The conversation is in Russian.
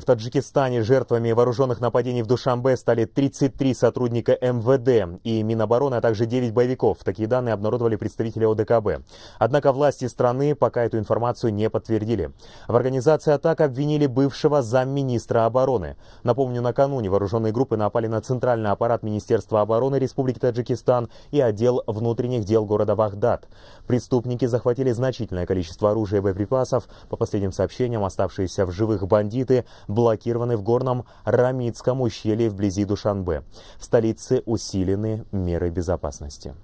В Таджикистане жертвами вооруженных нападений в Душамбе стали 33 сотрудника МВД и Минобороны, а также 9 боевиков. Такие данные обнародовали представители ОДКБ. Однако власти страны пока эту информацию не подтвердили. В организации атак обвинили бывшего замминистра обороны. Напомню, накануне вооруженные группы напали на центральный аппарат Министерства обороны Республики Таджикистан и отдел внутренних дел города Вахдат. Преступники захватили значительное количество оружия и боеприпасов. По последним сообщениям, оставшиеся в живых бандиты – блокированы в горном Рамитском ущелье вблизи Душанбе. В столице усилены меры безопасности.